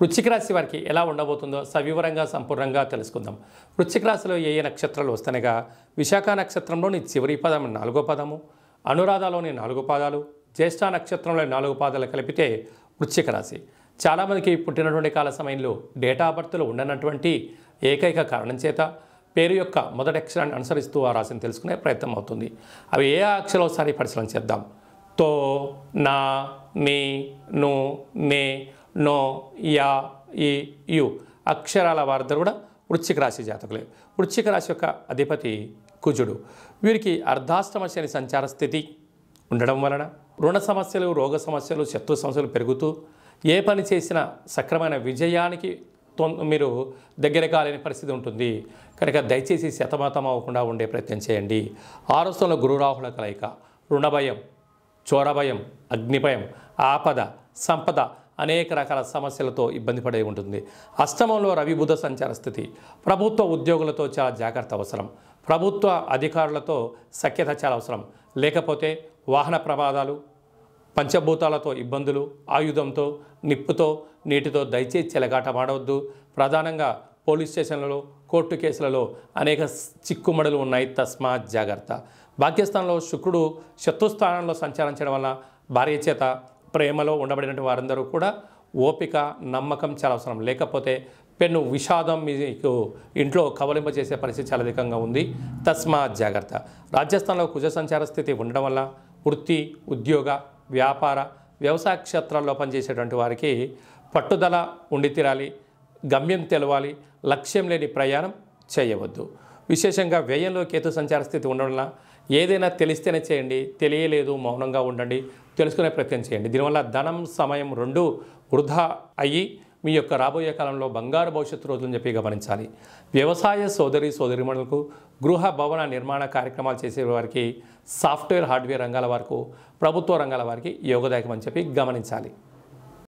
వృశ్చిక రాశి వారికి ఎలా ఉండబోతుందో సవివరంగా సంపూర్ణంగా తెలుసుకుందాం వృశ్చిక రాశిలో ఏ నక్షత్రాలు వస్తనగా విశాఖ నక్షత్రంలోని చివరి పదం నాలుగో పదము అనురాధలోని నాలుగు పాదాలు జ్యేష్ఠ నక్షత్రంలోని నాలుగు పాదాలు కలిపితే వృశ్చిక రాశి చాలామందికి పుట్టినటువంటి కాల సమయంలో డేటా ఆఫ్ బర్త్లో ఉండనటువంటి ఏకైక కారణం చేత పేరు యొక్క మొదటి అక్షరాన్ని అనుసరిస్తూ ఆ రాశిని తెలుసుకునే ప్రయత్నం అవుతుంది అవి ఏ అక్షరం ఒకసారి పరిశీలన చేద్దాం తో నా నీ ను నే నో యా ఈ యు అక్షరాల వారందరూ కూడా వృశ్చిక రాశి జాతకులే వృశ్చిక రాశి యొక్క అధిపతి కుజుడు వీరికి అర్ధాష్టమ శని సంచార స్థితి ఉండడం వలన రుణ సమస్యలు రోగ సమస్యలు శత్రు సమస్యలు పెరుగుతూ ఏ పని చేసినా సక్రమైన విజయానికి మీరు దగ్గర కాలేని పరిస్థితి ఉంటుంది కనుక దయచేసి శతమతం అవ్వకుండా ఉండే ప్రయత్నం చేయండి ఆరోస్తంలో గురురాహుల కలయిక రుణభయం చోరభయం అగ్నిభయం ఆపద సంపద అనేక రకాల సమస్యలతో ఇబ్బంది పడే ఉంటుంది అష్టమంలో రవి బుధ సంచార స్థితి ప్రభుత్వ ఉద్యోగులతో చాలా జాగ్రత్త అవసరం ప్రభుత్వ అధికారులతో సఖ్యత చాలా అవసరం లేకపోతే వాహన ప్రమాదాలు పంచభూతాలతో ఇబ్బందులు ఆయుధంతో నిప్పుతో నీటితో దయచేసి చెలగాట మాడవద్దు ప్రధానంగా పోలీస్ స్టేషన్లలో కోర్టు కేసులలో అనేక చిక్కుమడులు ఉన్నాయి తస్మాత్ జాగ్రత్త పాకిస్తాన్లో శుక్రుడు శత్రుస్థానంలో సంచారించడం వల్ల భార్య చేత ప్రేమలో ఉండబడినటువంటి వారందరూ కూడా ఓపిక నమ్మకం చాలా అవసరం లేకపోతే పెన్ను విషాదం మీకు ఇంట్లో కవలింప చేసే పరిస్థితి చాలా అధికంగా ఉంది తస్మా జాగ్రత్త రాజస్థాన్లో కుజ సంచార స్థితి ఉండడం వల్ల వృత్తి ఉద్యోగ వ్యాపార వ్యవసాయ క్షేత్రాల్లో పనిచేసేటువంటి వారికి పట్టుదల ఉండి తీరాలి గమ్యం తెలవాలి లక్ష్యం లేని ప్రయాణం చేయవద్దు విశేషంగా వ్యయంలో కేతు సంచార స్థితి ఉండడం వల్ల ఏదైనా తెలిస్తేనే చేయండి తెలియలేదు మౌనంగా ఉండండి తెలుసుకునే ప్రయత్నం చేయండి దీనివల్ల ధనం సమయం రెండు వృధా అయ్యి మీ యొక్క రాబోయే కాలంలో బంగారు భవిష్యత్తు రోజులను చెప్పి గమనించాలి వ్యవసాయ సోదరి సోదరిమణులకు గృహ భవన నిర్మాణ కార్యక్రమాలు చేసే వారికి సాఫ్ట్వేర్ హార్డ్వేర్ రంగాల వరకు ప్రభుత్వ రంగాల వారికి యోగదాయకం అని చెప్పి గమనించాలి